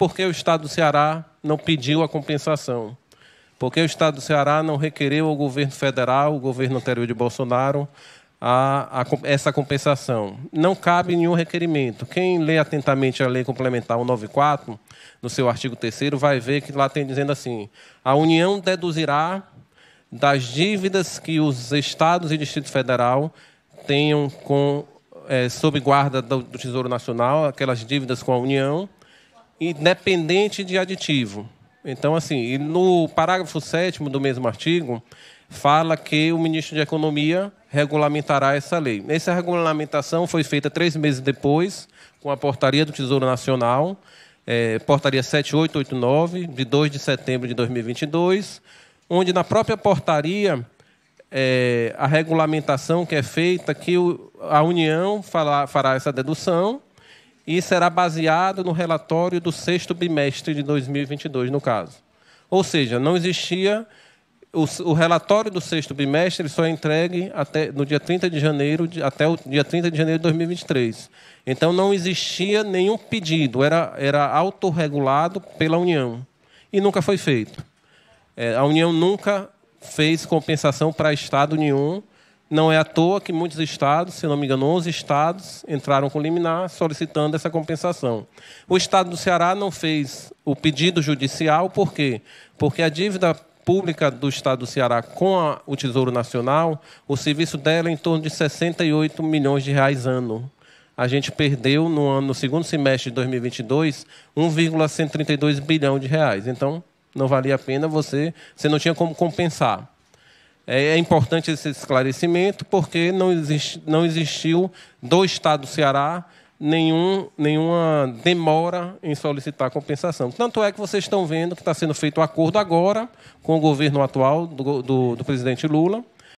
porque o Estado do Ceará não pediu a compensação, porque o Estado do Ceará não requereu ao governo federal, o governo anterior de Bolsonaro, a, a, essa compensação. Não cabe nenhum requerimento. Quem lê atentamente a Lei Complementar 194, no seu artigo 3, vai ver que lá tem dizendo assim: a União deduzirá das dívidas que os estados e Distrito Federal tenham com, é, sob guarda do Tesouro Nacional, aquelas dívidas com a União, independente de aditivo. Então, assim, no parágrafo 7 do mesmo artigo, fala que o ministro de Economia regulamentará essa lei. Essa regulamentação foi feita três meses depois, com a portaria do Tesouro Nacional, é, portaria 7889, de 2 de setembro de 2022, onde na própria portaria é, a regulamentação que é feita que o, a União fará essa dedução e será baseado no relatório do sexto bimestre de 2022, no caso. Ou seja, não existia. O, o relatório do sexto bimestre só é entregue até, no dia 30 de janeiro, de, até o dia 30 de janeiro de 2023. Então, não existia nenhum pedido, era, era autorregulado pela União. E nunca foi feito. É, a União nunca fez compensação para Estado nenhum não é à toa que muitos estados, se não me engano, 11 estados, entraram com liminar solicitando essa compensação. O estado do Ceará não fez o pedido judicial, por quê? Porque a dívida pública do estado do Ceará com a, o Tesouro Nacional, o serviço dela é em torno de 68 milhões de reais ano. A gente perdeu no, ano, no segundo semestre de 2022 1,132 bilhão de reais. Então, não valia a pena você, você não tinha como compensar. É, é importante esse esclarecimento porque não, existe, não existiu do Estado do Ceará nenhum, nenhuma demora em solicitar compensação. Tanto é que vocês estão vendo que está sendo feito um acordo agora com o governo atual do, do, do presidente Lula